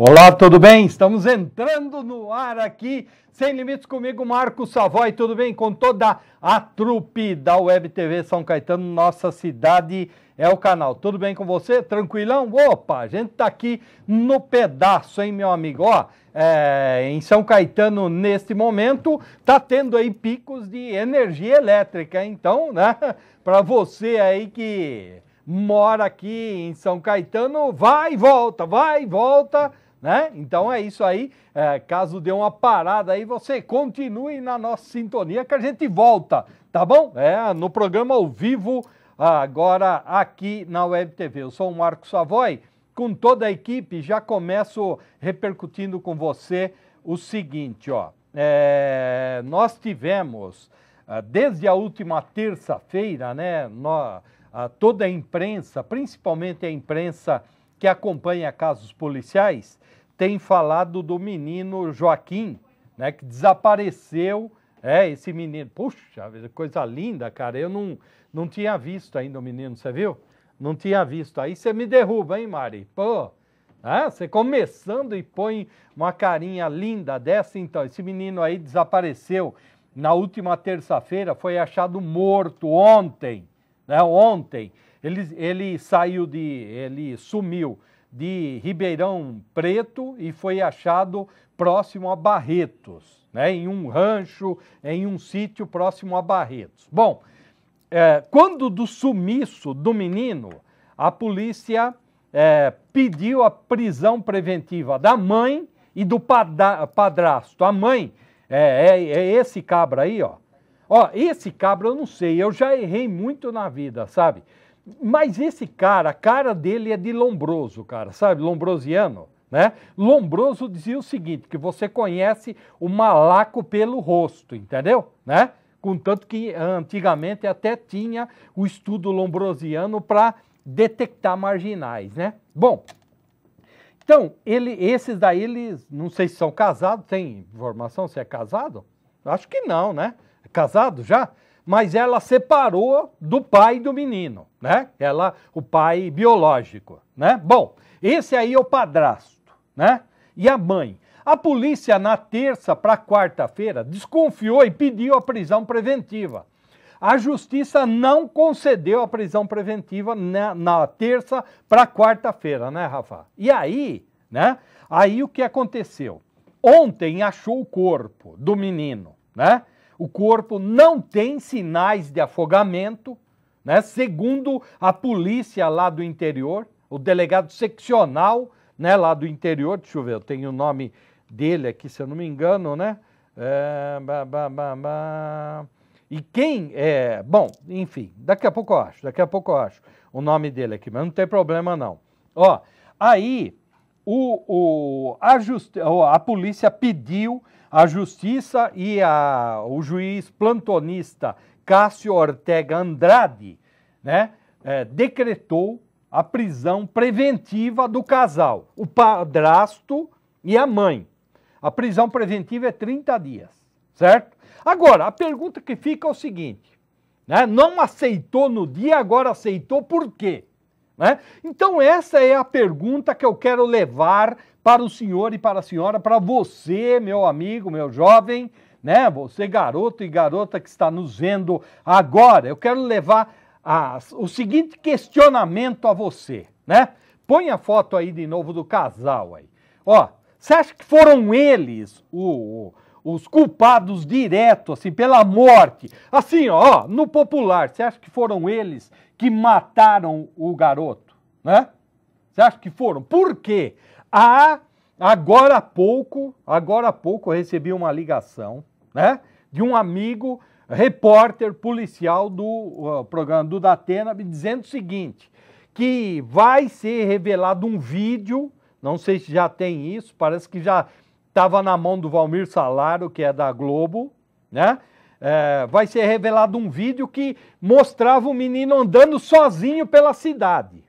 Olá, tudo bem? Estamos entrando no ar aqui, sem limites comigo, Marco Savoy, tudo bem? Com toda a trupe da Web TV São Caetano, nossa cidade é o canal. Tudo bem com você? Tranquilão? Opa, a gente tá aqui no pedaço, hein, meu amigo? Ó, é, em São Caetano, neste momento, tá tendo aí picos de energia elétrica, então, né? Para você aí que mora aqui em São Caetano, vai e volta, vai e volta né? Então é isso aí. É, caso dê uma parada aí, você continue na nossa sintonia que a gente volta, tá bom? É, no programa ao vivo, agora aqui na Web TV. Eu sou o Marcos Savoy, com toda a equipe, já começo repercutindo com você o seguinte, ó. É, nós tivemos, ah, desde a última terça-feira, né? Nós, toda a imprensa, principalmente a imprensa que acompanha casos policiais tem falado do menino Joaquim, né, que desapareceu. É, esse menino. Puxa, coisa linda, cara. Eu não, não tinha visto ainda o menino, você viu? Não tinha visto. Aí você me derruba, hein, Mari? Pô, ah, você começando e põe uma carinha linda dessa, então. Esse menino aí desapareceu na última terça-feira, foi achado morto ontem, né? Ontem. Ele, ele saiu de. ele sumiu de Ribeirão Preto e foi achado próximo a Barretos, né? em um rancho, em um sítio próximo a Barretos. Bom, é, quando do sumiço do menino, a polícia é, pediu a prisão preventiva da mãe e do padrasto. A mãe é, é, é, esse cabra aí, ó. Ó, esse cabra eu não sei, eu já errei muito na vida, sabe? Mas esse cara, a cara dele é de Lombroso, cara, sabe? Lombrosiano, né? Lombroso dizia o seguinte, que você conhece o malaco pelo rosto, entendeu? Né? Contanto que antigamente até tinha o estudo lombrosiano para detectar marginais, né? Bom, então, ele, esses daí, eles, não sei se são casados, tem informação se é casado? Acho que não, né? Casado já? mas ela separou do pai do menino, né? Ela, o pai biológico, né? Bom, esse aí é o padrasto, né? E a mãe. A polícia na terça para quarta-feira desconfiou e pediu a prisão preventiva. A justiça não concedeu a prisão preventiva na, na terça para quarta-feira, né, Rafa? E aí, né? Aí o que aconteceu? Ontem achou o corpo do menino, né? O corpo não tem sinais de afogamento, né? Segundo a polícia lá do interior, o delegado seccional, né, lá do interior, deixa eu ver, eu tenho o nome dele aqui, se eu não me engano, né? É, bah, bah, bah, e quem é. Bom, enfim, daqui a pouco eu acho, daqui a pouco eu acho o nome dele aqui, mas não tem problema não. Ó, aí o, o, a, a polícia pediu à justiça e a, o juiz plantonista Cássio Ortega Andrade né, é, decretou a prisão preventiva do casal, o padrasto e a mãe. A prisão preventiva é 30 dias, certo? Agora, a pergunta que fica é o seguinte: né, não aceitou no dia, agora aceitou por quê? Né? Então, essa é a pergunta que eu quero levar para o senhor e para a senhora, para você, meu amigo, meu jovem, né? Você, garoto e garota que está nos vendo agora, eu quero levar a, o seguinte questionamento a você, né? Põe a foto aí de novo do casal aí. Ó, você acha que foram eles o, o os culpados direto, assim, pela morte. Assim, ó, no popular, você acha que foram eles que mataram o garoto, né? Você acha que foram? Por quê? Há, ah, agora há pouco, agora há pouco eu recebi uma ligação, né? De um amigo, repórter policial do uh, programa do Datena, me dizendo o seguinte, que vai ser revelado um vídeo, não sei se já tem isso, parece que já estava na mão do Valmir Salaro, que é da Globo, né? É, vai ser revelado um vídeo que mostrava o menino andando sozinho pela cidade,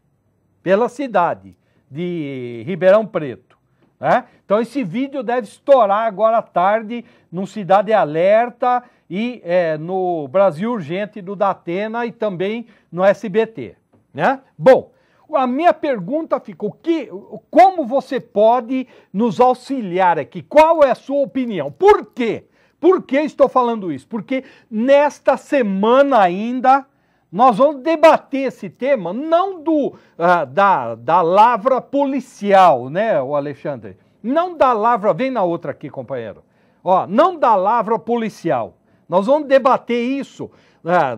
pela cidade de Ribeirão Preto. Né? Então esse vídeo deve estourar agora à tarde no Cidade Alerta e é, no Brasil Urgente do Datena e também no SBT. Né? Bom, a minha pergunta fica: o que, como você pode nos auxiliar aqui? Qual é a sua opinião? Por quê? Por que estou falando isso? Porque nesta semana ainda nós vamos debater esse tema, não do ah, da, da lavra policial, né, o Alexandre? Não da lavra, vem na outra aqui, companheiro. Ó, não da lavra policial. Nós vamos debater isso ah,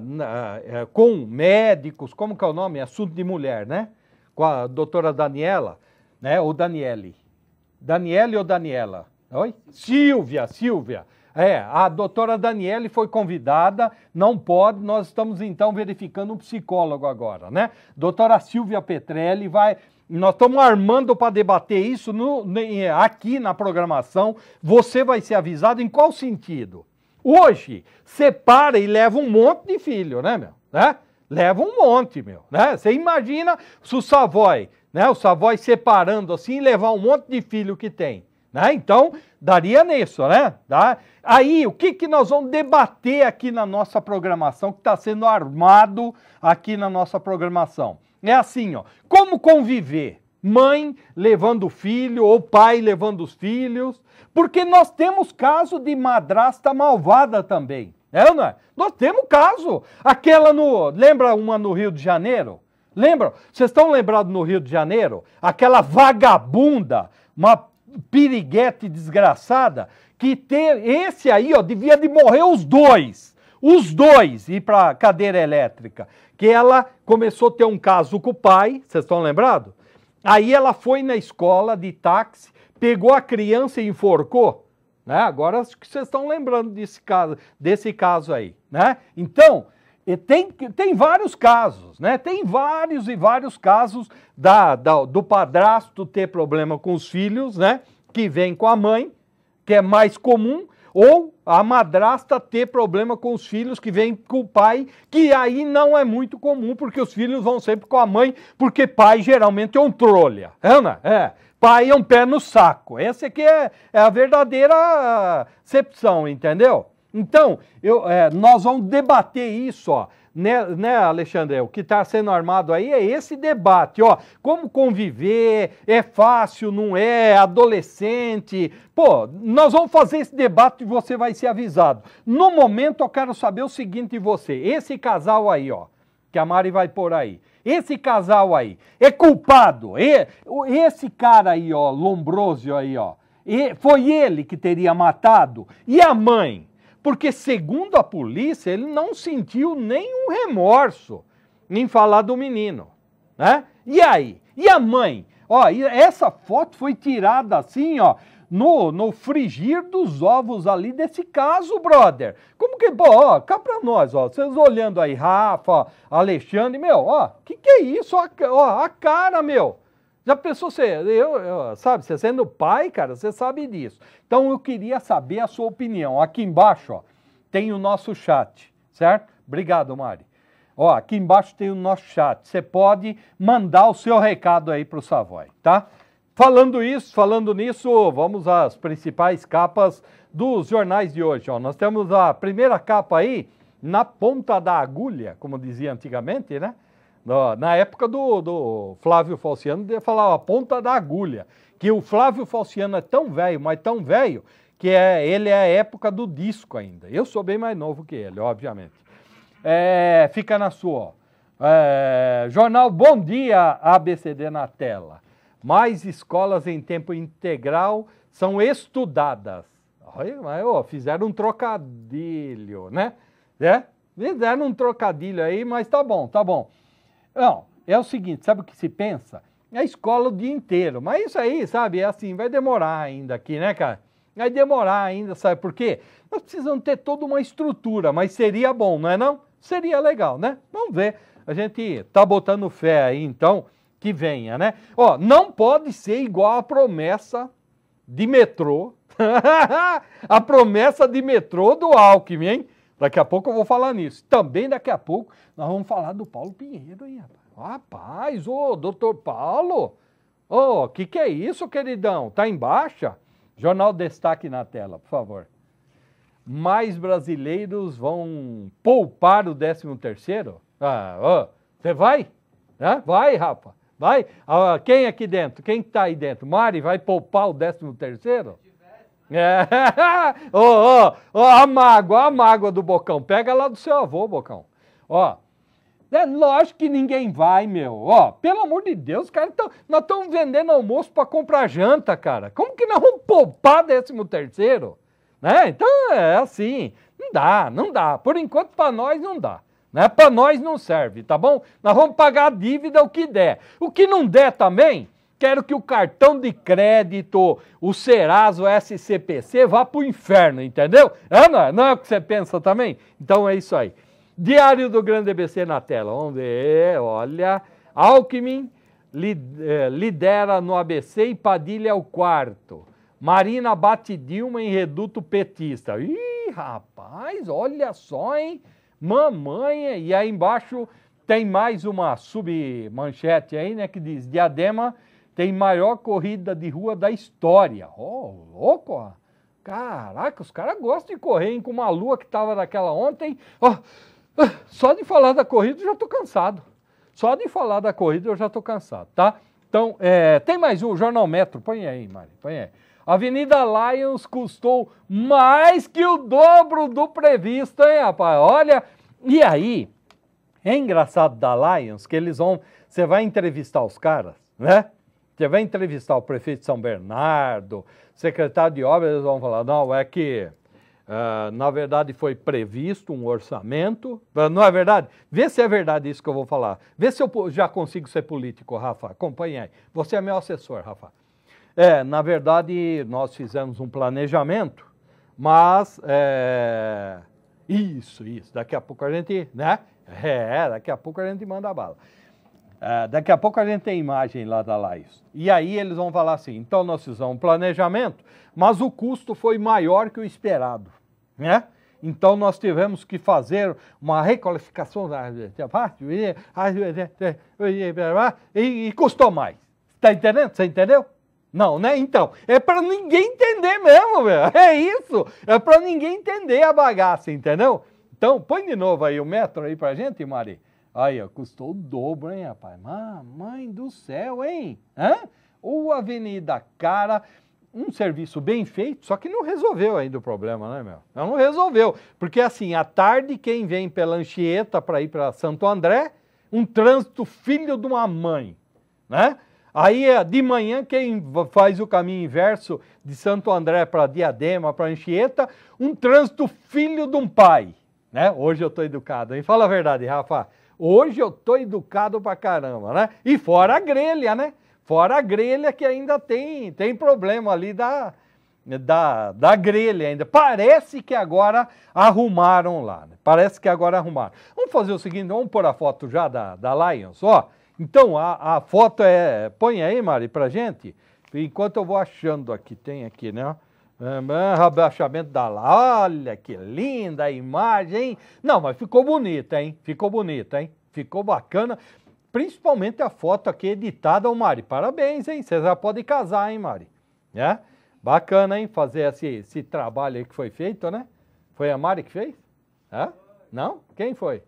eh, com médicos, como que é o nome? Assunto de mulher, né? com a doutora Daniela, né? Ou Daniele. Daniele ou Daniela? Oi? Silvia, Silvia. É, a doutora Daniele foi convidada, não pode, nós estamos então verificando um psicólogo agora, né? Doutora Silvia Petrelli vai. Nós estamos armando para debater isso no, aqui na programação. Você vai ser avisado em qual sentido? Hoje, separa e leva um monte de filho, né, meu? Né? leva um monte, meu, né? Você imagina se o Savoy, né, o Savoy separando assim e levar um monte de filho que tem, né? Então, daria nisso, né? Tá? Aí, o que, que nós vamos debater aqui na nossa programação, que está sendo armado aqui na nossa programação? É assim, ó, como conviver? Mãe levando o filho ou pai levando os filhos, porque nós temos caso de madrasta malvada também. É ou não é? Nós temos caso. Aquela no. Lembra uma no Rio de Janeiro? Lembra? Vocês estão lembrados no Rio de Janeiro? Aquela vagabunda, uma piriguete desgraçada, que ter, esse aí, ó, devia de morrer os dois. Os dois ir para cadeira elétrica. Que ela começou a ter um caso com o pai, vocês estão lembrados? Aí ela foi na escola de táxi, pegou a criança e enforcou. Né? Agora acho que vocês estão lembrando desse caso, desse caso aí. Né? Então, tem, tem vários casos, né? Tem vários e vários casos da, da, do padrasto ter problema com os filhos, né? Que vem com a mãe, que é mais comum, ou a madrasta ter problema com os filhos que vem com o pai, que aí não é muito comum, porque os filhos vão sempre com a mãe, porque pai geralmente é um trolha. Ana é pai é um pé no saco. Essa aqui é, é a verdadeira acepção, entendeu? Então, eu, é, nós vamos debater isso, ó. Né, né, Alexandre? O que está sendo armado aí é esse debate, ó. Como conviver? É fácil, não é? Adolescente? Pô, nós vamos fazer esse debate e você vai ser avisado. No momento, eu quero saber o seguinte de você. Esse casal aí, ó, que a Mari vai por aí. Esse casal aí é culpado. E, esse cara aí, ó, Lombrosio aí, ó, e foi ele que teria matado. E a mãe? Porque, segundo a polícia, ele não sentiu nenhum remorso em falar do menino. Né? E aí? E a mãe? Ó, essa foto foi tirada assim, ó, no, no frigir dos ovos ali desse caso, brother. Como que, pô, ó, cá pra nós, ó, vocês olhando aí, Rafa, Alexandre, meu, ó, que que é isso, ó, ó a cara, meu. Já pensou você, eu, eu, sabe, você sendo pai, cara, você sabe disso. Então eu queria saber a sua opinião. Aqui embaixo, ó, tem o nosso chat, certo? Obrigado, Mari. Ó, aqui embaixo tem o nosso chat. Você pode mandar o seu recado aí para o Savoy, tá? Falando isso, falando nisso, vamos às principais capas dos jornais de hoje. Ó. Nós temos a primeira capa aí, na ponta da agulha, como dizia antigamente, né? Na época do, do Flávio Falciano, de falar a ponta da agulha. Que o Flávio Falciano é tão velho, mas tão velho, que é, ele é a época do disco ainda. Eu sou bem mais novo que ele, obviamente. É, fica na sua, ó. É, jornal Bom Dia, ABCD na tela mais escolas em tempo integral são estudadas. Olha, oh, fizeram um trocadilho, né? É? Fizeram um trocadilho aí, mas tá bom, tá bom. Não, é o seguinte, sabe o que se pensa? É a escola o dia inteiro, mas isso aí, sabe, é assim, vai demorar ainda aqui, né, cara? Vai demorar ainda, sabe por quê? Nós precisamos ter toda uma estrutura, mas seria bom, não é não? Seria legal, né? Vamos ver. A gente tá botando fé aí, então, que venha, né? Ó, não pode ser igual a promessa de metrô. a promessa de metrô do Alckmin, hein? Daqui a pouco eu vou falar nisso. Também daqui a pouco nós vamos falar do Paulo Pinheiro, hein, rapaz? ô, doutor Paulo! Ô, o que que é isso, queridão? Tá em baixa? Jornal Destaque na tela, por favor. Mais brasileiros vão poupar o 13 terceiro? Ah, você vai? né? vai, Rafa. Vai? Ah, quem aqui dentro? Quem está aí dentro? Mari, vai poupar o décimo terceiro? É. Ô, ô, ô, a mágoa, a mágoa do Bocão. Pega lá do seu avô, Bocão. Ó. é lógico que ninguém vai, meu. Ó, pelo amor de Deus, cara, tão, nós estamos vendendo almoço para comprar janta, cara. Como que nós vamos poupar décimo terceiro? Né? Então é assim. Não dá, não dá. Por enquanto, para nós, não dá. Né? Para nós não serve, tá bom? Nós vamos pagar a dívida o que der. O que não der também, quero que o cartão de crédito, o Serasa, o SCPC vá para o inferno, entendeu? É, não, é, não é o que você pensa também? Então é isso aí. Diário do Grande ABC na tela. Vamos ver, olha. Alckmin eh, lidera no ABC e Padilha é o quarto. Marina bate Dilma em reduto petista. Ih, rapaz, olha só, hein? Mamãe e aí embaixo tem mais uma submanchete aí, né, que diz: Diadema tem maior corrida de rua da história. Ó, oh, louco, ó. Caraca, os caras gostam de correr, hein? Com uma lua que tava naquela ontem. Ó, oh, só de falar da corrida eu já tô cansado. Só de falar da corrida eu já tô cansado, tá? Então, é, tem mais um Jornal Metro. Põe aí, Mari, põe aí. A Avenida Lions custou mais que o dobro do previsto, hein, rapaz? Olha, e aí, é engraçado da Lions que eles vão. Você vai entrevistar os caras, né? Você vai entrevistar o prefeito de São Bernardo, secretário de obras, eles vão falar: não, é que. Uh, na verdade, foi previsto um orçamento. Não é verdade? Vê se é verdade isso que eu vou falar. Vê se eu já consigo ser político, Rafa. Acompanhe aí. Você é meu assessor, Rafa. É, na verdade, nós fizemos um planejamento, mas. É... Isso, isso. Daqui a pouco a gente. Né? É, daqui a pouco a gente manda a bala. É, daqui a pouco a gente tem imagem lá da Laís. E aí eles vão falar assim: então nós fizemos um planejamento, mas o custo foi maior que o esperado. Né? Então nós tivemos que fazer uma requalificação da e, e custou mais. Está entendendo? Você entendeu? Não, né? Então, é para ninguém entender mesmo, velho. É isso. É para ninguém entender a bagaça, entendeu? Então, põe de novo aí o metro aí pra gente, Mari. Aí, ó, custou o dobro, hein, rapaz? Mamãe do céu, hein? Hã? Ou Avenida Cara, um serviço bem feito, só que não resolveu ainda o problema, né, meu? Não resolveu. Porque, assim, à tarde, quem vem pela Anchieta para ir para Santo André, um trânsito filho de uma mãe, né? Aí é, de manhã, quem faz o caminho inverso de Santo André para Diadema, para Anchieta, um trânsito filho de um pai. Né? Hoje eu estou educado, hein? Fala a verdade, Rafa. Hoje eu estou educado pra caramba, né? E fora a grelha, né? Fora a grelha que ainda tem, tem problema ali da, da, da grelha ainda. Parece que agora arrumaram lá, né? Parece que agora arrumaram. Vamos fazer o seguinte, vamos pôr a foto já da, da Lions, ó. Então, a, a foto é. Põe aí, Mari, pra gente. Enquanto eu vou achando aqui, tem aqui, né? Um, ah, abaixamento ah, da lá. Olha que linda a imagem, hein? Não, mas ficou bonita, hein? Ficou bonita, hein? Ficou bacana. Principalmente a foto aqui editada, ô Mari. Parabéns, hein? Você já pode casar, hein, Mari? Né? Bacana, hein? Fazer esse, esse trabalho aí que foi feito, né? Foi a Mari que fez? Hã? É? Não? Quem foi?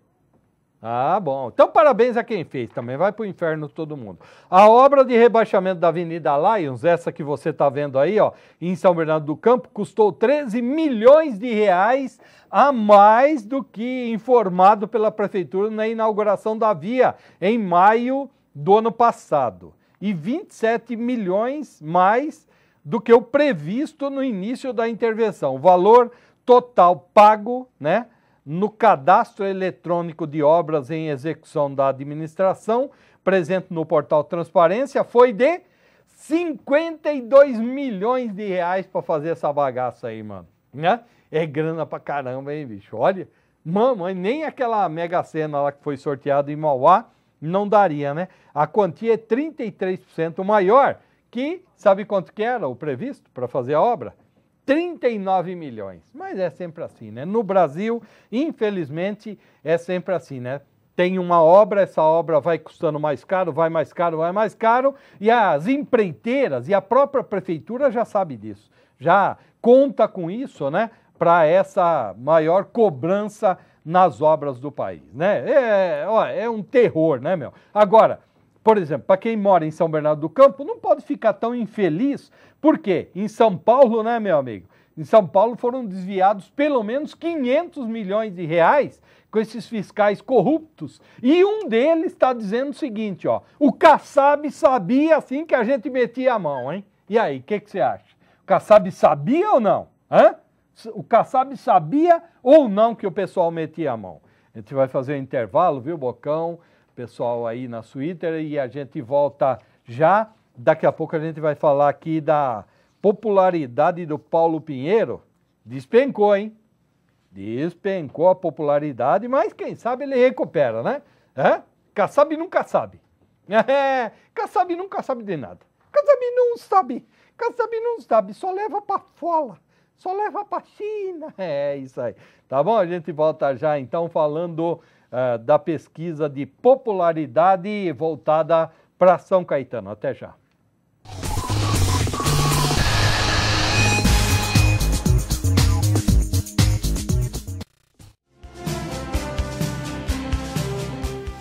Ah, bom. Então, parabéns a quem fez. Também vai para o inferno todo mundo. A obra de rebaixamento da Avenida Lions, essa que você está vendo aí, ó, em São Bernardo do Campo, custou 13 milhões de reais a mais do que informado pela prefeitura na inauguração da via em maio do ano passado. E 27 milhões mais do que o previsto no início da intervenção. O valor total pago, né? no cadastro eletrônico de obras em execução da administração, presente no portal Transparência, foi de 52 milhões de reais para fazer essa bagaça aí, mano. Né? É grana pra caramba, hein, bicho? Olha, mamãe, nem aquela mega cena lá que foi sorteada em Mauá não daria, né? A quantia é 33% maior que, sabe quanto que era o previsto para fazer a obra? 39 milhões. Mas é sempre assim, né? No Brasil, infelizmente, é sempre assim, né? Tem uma obra, essa obra vai custando mais caro, vai mais caro, vai mais caro, e as empreiteiras e a própria prefeitura já sabe disso, já conta com isso, né? Para essa maior cobrança nas obras do país, né? É, ó, é um terror, né, meu? Agora, por exemplo, para quem mora em São Bernardo do Campo, não pode ficar tão infeliz, porque em São Paulo, né, meu amigo? Em São Paulo foram desviados pelo menos 500 milhões de reais com esses fiscais corruptos. E um deles está dizendo o seguinte, ó, o Kassab sabia assim que a gente metia a mão, hein? E aí, o que, que você acha? O Kassab sabia ou não? Hã? O Kassab sabia ou não que o pessoal metia a mão? A gente vai fazer um intervalo, viu, Bocão? pessoal aí na Twitter e a gente volta já. Daqui a pouco a gente vai falar aqui da popularidade do Paulo Pinheiro. Despencou, hein? Despencou a popularidade, mas quem sabe ele recupera, né? É? Kassab nunca sabe. É, Kassab nunca sabe de nada. Kassab não sabe. Kassab não sabe, só leva pra fola. Só leva para China. É isso aí. Tá bom? A gente volta já então falando uh, da pesquisa de popularidade voltada para São Caetano. Até já.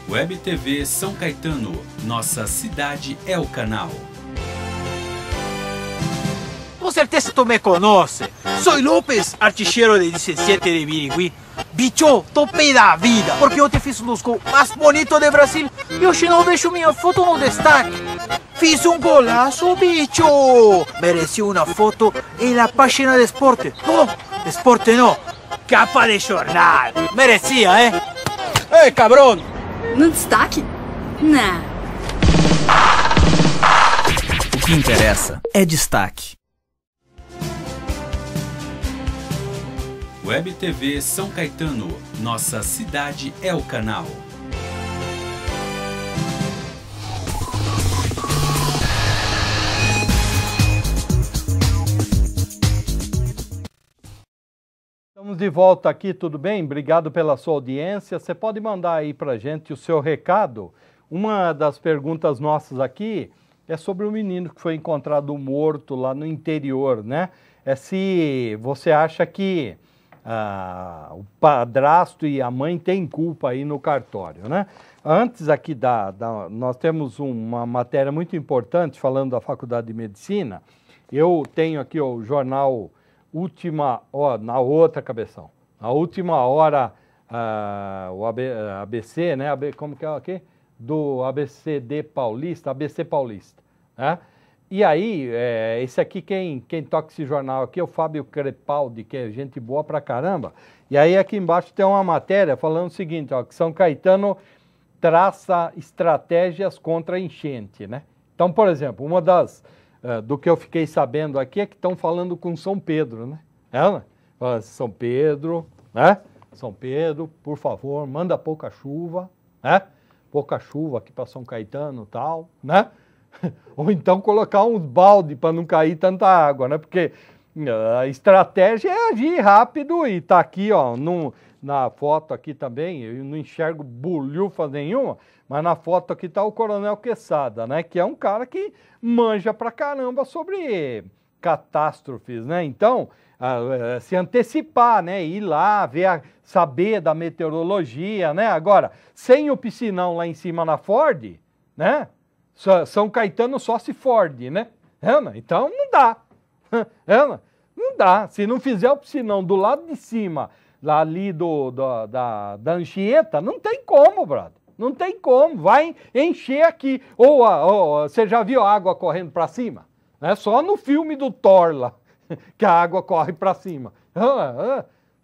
Web TV São Caetano, nossa cidade é o canal certeza tu me conhece. Sou Lopes, artilheiro de 17 de Birigui. Bicho, topei da vida, porque eu te fiz um dos gols mais bonitos de Brasil e hoje não deixo minha foto no destaque. Fiz um golaço, bicho! Mereci uma foto em la página de esporte. Não, de esporte não, capa de jornal. Merecia, eh? Ei, ¡Eh, cabrão! No destaque? Não. O que interessa é destaque. Web TV São Caetano, nossa cidade é o canal. Estamos de volta aqui, tudo bem? Obrigado pela sua audiência. Você pode mandar aí para gente o seu recado. Uma das perguntas nossas aqui é sobre o um menino que foi encontrado morto lá no interior, né? É se você acha que ah, o padrasto e a mãe têm culpa aí no cartório, né? Antes aqui da, da, nós temos uma matéria muito importante falando da Faculdade de Medicina. Eu tenho aqui ó, o jornal última, ó, na outra cabeção, a última hora ah, o AB, ABC, né? AB, como que é aqui? Do ABCD Paulista, ABC Paulista, né? E aí, é, esse aqui, quem, quem toca esse jornal aqui é o Fábio Crepaldi, que é gente boa pra caramba. E aí, aqui embaixo tem uma matéria falando o seguinte, ó, que São Caetano traça estratégias contra enchente, né? Então, por exemplo, uma das, uh, do que eu fiquei sabendo aqui é que estão falando com São Pedro, né? é, né? São Pedro, né? São Pedro, por favor, manda pouca chuva, né? Pouca chuva aqui para São Caetano tal, né? Ou então colocar uns balde para não cair tanta água, né? Porque eh, a estratégia é agir rápido e tá aqui, ó, num, na foto aqui também, eu não enxergo bolhufa nenhuma, mas na foto aqui tá o Coronel Queçada, né? Que é um cara que manja pra caramba sobre catástrofes, né? Então, a, a, eh, se antecipar, né? Ir lá, ver a, saber da meteorologia, né? Agora, sem o piscinão lá em cima na Ford, né? São Caetano só se Ford, né? ana Então não dá. ana Não dá. Se não fizer o piscinão do lado de cima, lá ali do, do, da, da Anchieta, não tem como, brother. Não tem como. Vai encher aqui. Ou, ou você já viu a água correndo para cima? É só no filme do Torla que a água corre para cima.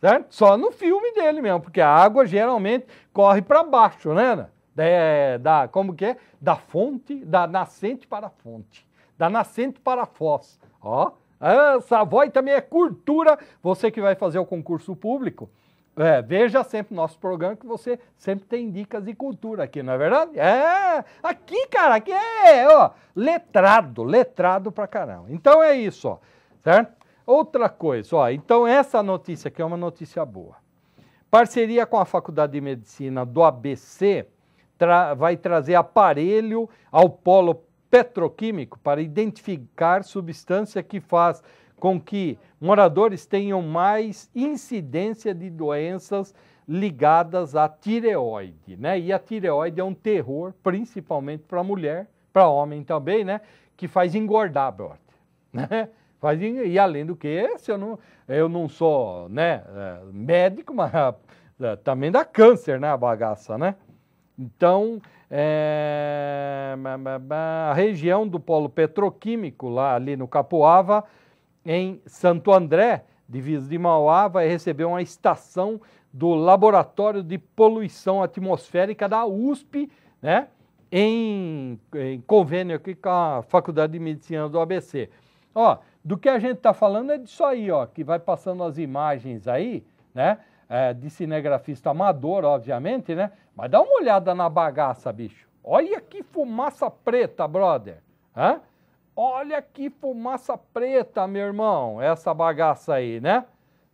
certo? Só no filme dele mesmo, porque a água geralmente corre para baixo, né? da, é, da como que é? Da fonte, da nascente para a fonte, da nascente para a foz. Ó, ah, essa voz também é cultura. Você que vai fazer o concurso público, é, veja sempre nosso programa que você sempre tem dicas de cultura aqui, não é verdade? É, aqui, cara, aqui é, ó, letrado, letrado pra caramba. Então é isso, ó, certo? Outra coisa, ó, então essa notícia aqui é uma notícia boa. Parceria com a Faculdade de Medicina do ABC tra vai trazer aparelho ao polo petroquímico para identificar substância que faz com que moradores tenham mais incidência de doenças ligadas à tireoide, né? E a tireoide é um terror, principalmente para mulher, para homem também, né? Que faz engordar, brother, né? Faz, e além do que, se eu não, eu não sou né, eh, médico, mas eh, também dá câncer, né, a bagaça, né? Então, é, a região do polo petroquímico, lá ali no Capoava, em Santo André, divisa de Mauá, vai receber uma estação do Laboratório de Poluição Atmosférica da USP, né? Em, em convênio aqui com a Faculdade de Medicina do ABC. Ó, do que a gente está falando é disso aí, ó, que vai passando as imagens aí, né? É, de cinegrafista amador, obviamente, né? Mas dá uma olhada na bagaça, bicho. Olha que fumaça preta, brother. Hã? Olha que fumaça preta, meu irmão, essa bagaça aí, né?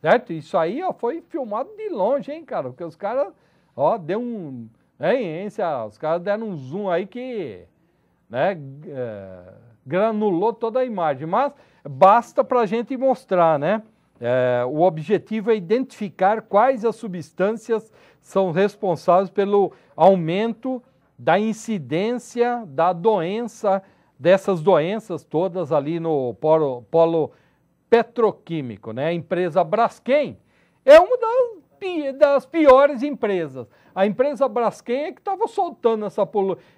Certo? Isso aí ó, foi filmado de longe, hein, cara? Porque os caras, ó, deu um. Né, hein, hein, Os caras deram um zoom aí que. né? É, granulou toda a imagem. Mas basta para a gente mostrar, né? É, o objetivo é identificar quais as substâncias são responsáveis pelo aumento da incidência da doença, dessas doenças todas ali no polo, polo petroquímico, né? A empresa Braskem é uma das, das piores empresas. A empresa Braskem é que estava soltando essa,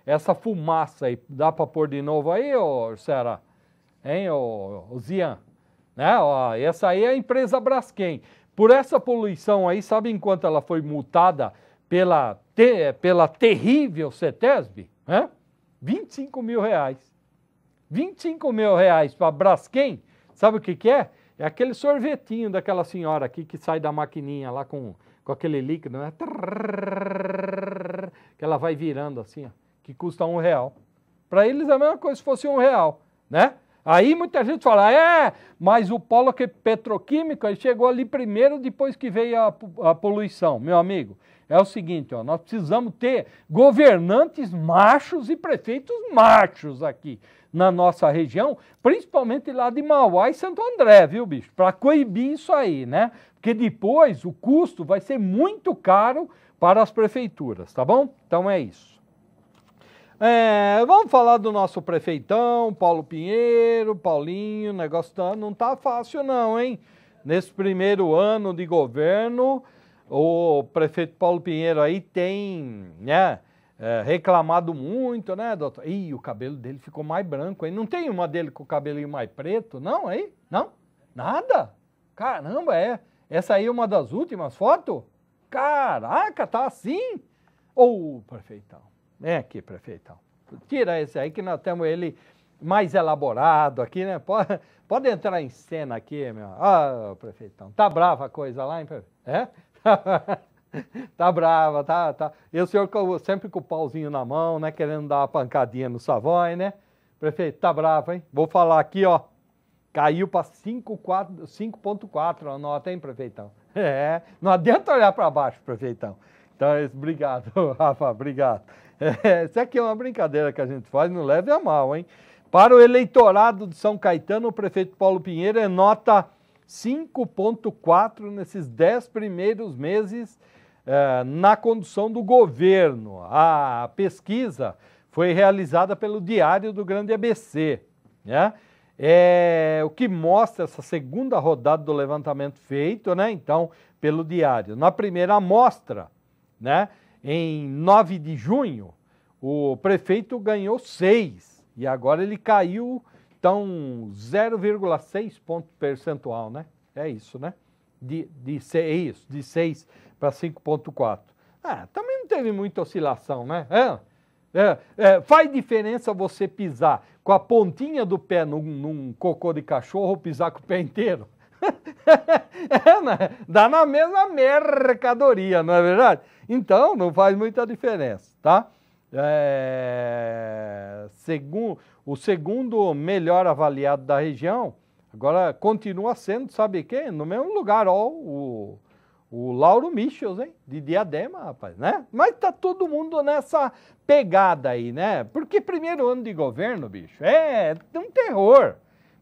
essa fumaça aí. Dá para pôr de novo aí, ô Será? Hein, ô, ô Zian? Né? Ó, essa aí é a empresa Braskem. Por essa poluição aí, sabe em quanto ela foi multada pela, te, eh, pela terrível CETESB? Hã? 25 mil reais. 25 mil reais para Braskem, sabe o que, que é? É aquele sorvetinho daquela senhora aqui que sai da maquininha lá com, com aquele líquido, né? Que ela vai virando assim, ó, que custa um real. Para eles é a mesma coisa se fosse um real, né? Aí muita gente fala, é, mas o polo que petroquímico chegou ali primeiro depois que veio a, a poluição. Meu amigo, é o seguinte, ó, nós precisamos ter governantes machos e prefeitos machos aqui na nossa região, principalmente lá de Mauá e Santo André, viu, bicho? Para coibir isso aí, né? Porque depois o custo vai ser muito caro para as prefeituras, tá bom? Então é isso. É, vamos falar do nosso prefeitão, Paulo Pinheiro, Paulinho, o negócio tá, não tá fácil não, hein? Nesse primeiro ano de governo, o prefeito Paulo Pinheiro aí tem, né, é, reclamado muito, né, doutor? Ih, o cabelo dele ficou mais branco, hein? Não tem uma dele com o cabelinho mais preto, não, aí? Não? Nada? Caramba, é. Essa aí é uma das últimas fotos? Caraca, tá assim? Ô, oh, prefeitão. Vem aqui, prefeitão. Tira esse aí que nós temos ele mais elaborado aqui, né? Pode, pode entrar em cena aqui, meu. Ah, prefeitão. Tá brava a coisa lá, hein, prefeito? É? tá brava, tá, tá. E o senhor sempre com o pauzinho na mão, né? Querendo dar uma pancadinha no Savoy, né? Prefeito, tá bravo, hein? Vou falar aqui, ó. Caiu para 5,4 a nota, hein, prefeitão? É, não adianta olhar para baixo, prefeitão. Então, é obrigado, Rafa, obrigado. É, isso aqui é uma brincadeira que a gente faz, não leve a mal, hein? Para o eleitorado de São Caetano, o prefeito Paulo Pinheiro é nota 5,4 nesses 10 primeiros meses é, na condução do governo. A pesquisa foi realizada pelo Diário do Grande ABC, né? É, o que mostra essa segunda rodada do levantamento feito, né? Então, pelo Diário. Na primeira amostra, né? em 9 de junho, o prefeito ganhou 6 e agora ele caiu, então, 0,6 ponto percentual, né? É isso, né? De, de, é isso, de 6 para 5,4. Ah, também não teve muita oscilação, né? É, é, é, faz diferença você pisar com a pontinha do pé num, num cocô de cachorro ou pisar com o pé inteiro? é, né? Dá na mesma mercadoria, não é verdade? Então, não faz muita diferença, tá? É, segundo, o segundo melhor avaliado da região, agora continua sendo, sabe quem? No mesmo lugar, ó, o, o Lauro Michels, hein? De Diadema, rapaz, né? Mas tá todo mundo nessa pegada aí, né? Porque primeiro ano de governo, bicho, é, é um terror.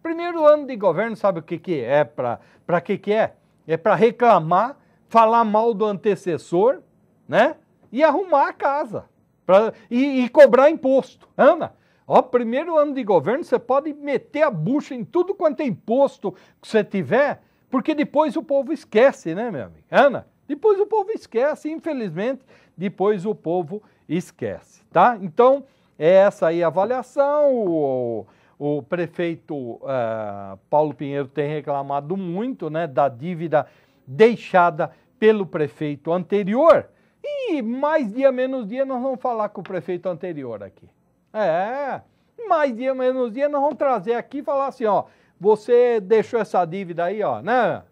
Primeiro ano de governo, sabe o que que é? Pra, pra que que é? É pra reclamar, falar mal do antecessor, né? E arrumar a casa pra, e, e cobrar imposto. Ana, Ó, primeiro ano de governo, você pode meter a bucha em tudo quanto é imposto que você tiver, porque depois o povo esquece, né, meu amigo? Ana, depois o povo esquece, infelizmente, depois o povo esquece, tá? Então, é essa aí a avaliação. O, o prefeito uh, Paulo Pinheiro tem reclamado muito, né, da dívida deixada pelo prefeito anterior, e mais dia, menos dia, nós vamos falar com o prefeito anterior aqui. É, mais dia, menos dia, nós vamos trazer aqui e falar assim, ó, você deixou essa dívida aí, ó, né?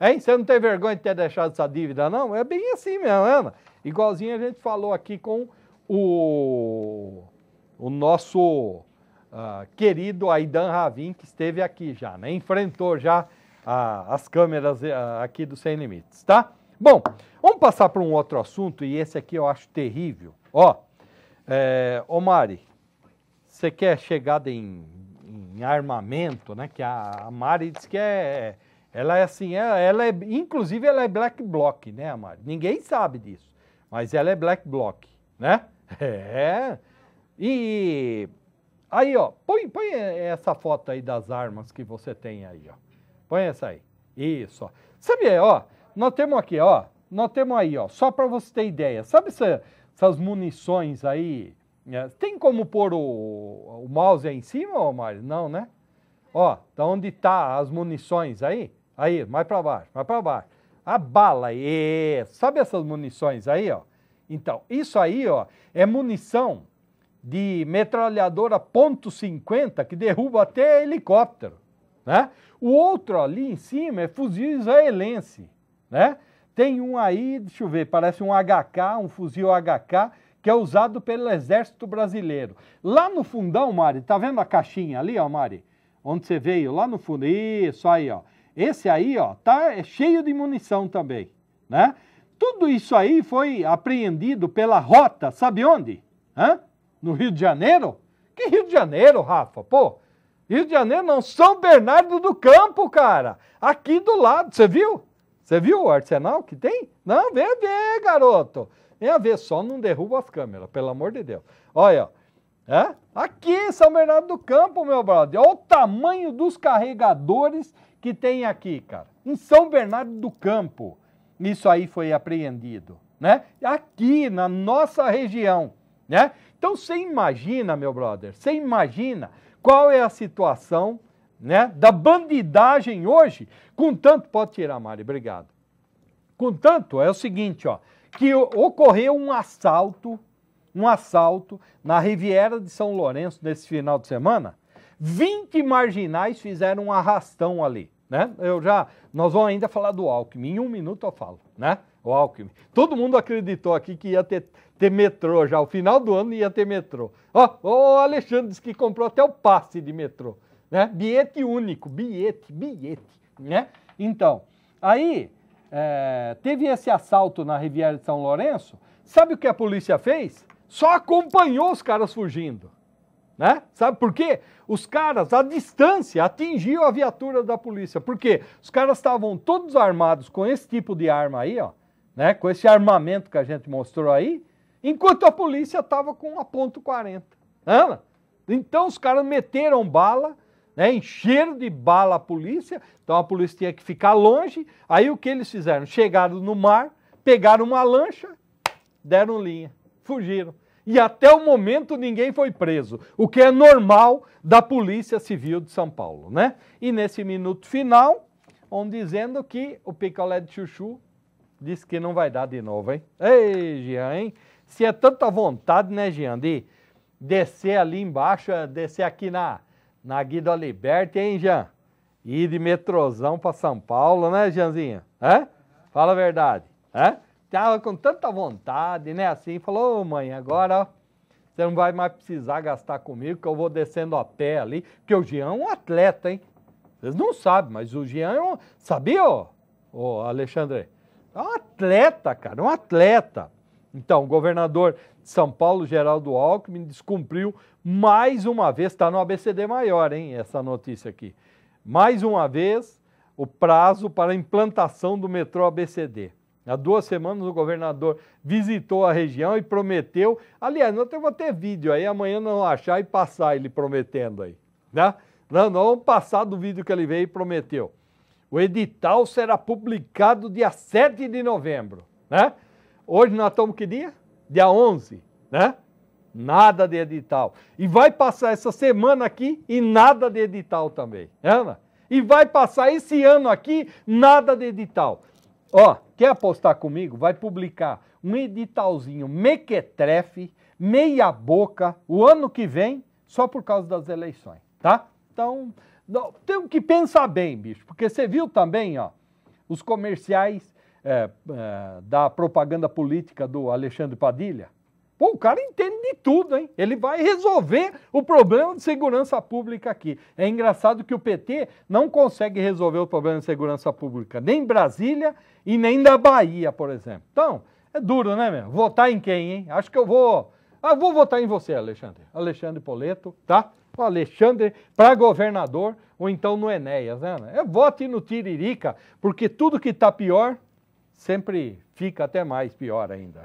É? Hein? Você não tem vergonha de ter deixado essa dívida, não? É bem assim mesmo, Ana. Né? Igualzinho a gente falou aqui com o, o nosso uh, querido Aidan Ravim, que esteve aqui já, né? Enfrentou já uh, as câmeras uh, aqui do Sem Limites, tá? Bom, vamos passar para um outro assunto, e esse aqui eu acho terrível. Ó, é, Mari, você quer chegada em, em, armamento, né? Que a, a Mari diz que é. Ela é assim, ela, é, ela é. Inclusive, ela é black block né, Mari? Ninguém sabe disso. Mas ela é black block né? É. E aí, ó, põe, põe essa foto aí das armas que você tem aí, ó. Põe essa aí. Isso, ó. Sabe, ó, nós temos aqui, ó, nós temos aí, ó, só para você ter ideia, sabe essa, essas munições aí? É, tem como pôr o, o mouse aí em cima, Mário? Não, né? Ó, da onde tá as munições aí? Aí, mais para baixo, mais para baixo. A bala, é. sabe essas munições aí, ó? Então, isso aí, ó, é munição de metralhadora .50 que derruba até helicóptero, né? O outro ali em cima é fuzil israelense né? Tem um aí, deixa eu ver, parece um HK, um fuzil HK, que é usado pelo Exército Brasileiro. Lá no fundão, Mari, tá vendo a caixinha ali, ó, Mari? Onde você veio, lá no fundo. Isso aí, ó. Esse aí, ó, tá é cheio de munição também, né? Tudo isso aí foi apreendido pela rota, sabe onde? Hã? No Rio de Janeiro? Que Rio de Janeiro, Rafa? Pô, Rio de Janeiro não, São Bernardo do Campo, cara. Aqui do lado, você viu? Você viu o arsenal que tem? Não, vem ver, garoto. Vem ver, só não derruba as câmeras, pelo amor de Deus. Olha, é? aqui em São Bernardo do Campo, meu brother. Olha o tamanho dos carregadores que tem aqui, cara. Em São Bernardo do Campo, isso aí foi apreendido, né? Aqui na nossa região, né? Então você imagina, meu brother, você imagina qual é a situação né, da bandidagem hoje, contanto, pode tirar, Mari, obrigado. Contanto, é o seguinte, ó, que ocorreu um assalto, um assalto na Riviera de São Lourenço nesse final de semana. 20 marginais fizeram um arrastão ali, né? Eu já, nós vamos ainda falar do Alckmin, em um minuto eu falo, né? O Alckmin. Todo mundo acreditou aqui que ia ter, ter metrô já, o final do ano ia ter metrô. Ó, o Alexandre disse que comprou até o passe de metrô né? Bilhete único, bilhete, bilhete, né? Então, aí é, teve esse assalto na Riviera de São Lourenço. Sabe o que a polícia fez? Só acompanhou os caras fugindo, né? Sabe por quê? Os caras, à distância, atingiu a viatura da polícia. Por quê? Os caras estavam todos armados com esse tipo de arma aí, ó, né? Com esse armamento que a gente mostrou aí, enquanto a polícia estava com a ponto .40. Ana? Então os caras meteram bala né? encheram de bala a polícia, então a polícia tinha que ficar longe. Aí o que eles fizeram? Chegaram no mar, pegaram uma lancha, deram linha, fugiram. E até o momento ninguém foi preso, o que é normal da Polícia Civil de São Paulo, né? E nesse minuto final, vão dizendo que o picolé de chuchu disse que não vai dar de novo, hein? Ei, Jean, hein? Se é tanta vontade, né, Jean, de descer ali embaixo, descer aqui na na Guido Aliberti, hein, Jean? Ir de metrozão para São Paulo, né, Janzinha? É? Fala a verdade. É? Tava com tanta vontade, né, assim, falou, oh, mãe, agora, ó, você não vai mais precisar gastar comigo, que eu vou descendo a pé ali, porque o Jean é um atleta, hein? Vocês não sabem, mas o Jean é um... Sabia, ô, ô Alexandre? É um atleta, cara, um atleta. Então, o governador de São Paulo, Geraldo Alckmin, descumpriu mais uma vez, está no ABCD maior, hein, essa notícia aqui. Mais uma vez, o prazo para a implantação do metrô ABCD. Há duas semanas o governador visitou a região e prometeu. Aliás, nós vou ter vídeo aí, amanhã não achar e passar ele prometendo aí. Né? Não, não, vamos passar do vídeo que ele veio e prometeu. O edital será publicado dia 7 de novembro, né? Hoje nós estamos que dia? Dia 11, né? Nada de edital. E vai passar essa semana aqui e nada de edital também, né, Ana. E vai passar esse ano aqui, nada de edital. Ó, quer apostar comigo? Vai publicar um editalzinho mequetrefe, meia boca, o ano que vem, só por causa das eleições, tá? Então, não, que pensar bem, bicho, porque você viu também, ó, os comerciais é, é, da propaganda política do Alexandre Padilha? Pô, o cara entende de tudo, hein? Ele vai resolver o problema de segurança pública aqui. É engraçado que o PT não consegue resolver o problema de segurança pública, nem em Brasília e nem da Bahia, por exemplo. Então, é duro, né, meu? Votar em quem, hein? Acho que eu vou. Ah, vou votar em você, Alexandre. Alexandre Poleto, tá? O Alexandre para governador ou então no Enéas, né? É vote no Tiririca, porque tudo que tá pior sempre fica até mais pior ainda.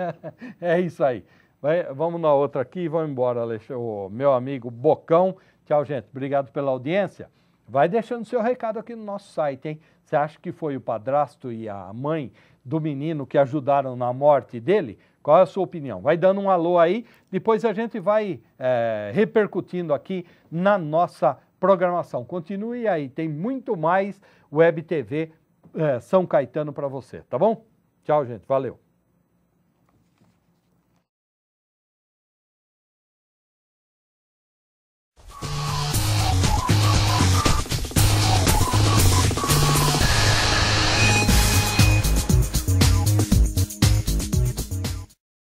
é isso aí. vamos na outra aqui e vamos embora, o meu amigo Bocão. Tchau, gente. Obrigado pela audiência. Vai deixando seu recado aqui no nosso site, hein? Você acha que foi o padrasto e a mãe do menino que ajudaram na morte dele? Qual é a sua opinião? Vai dando um alô aí, depois a gente vai é, repercutindo aqui na nossa programação. Continue aí, tem muito mais Web TV é, São Caetano para você, tá bom? Tchau, gente. Valeu.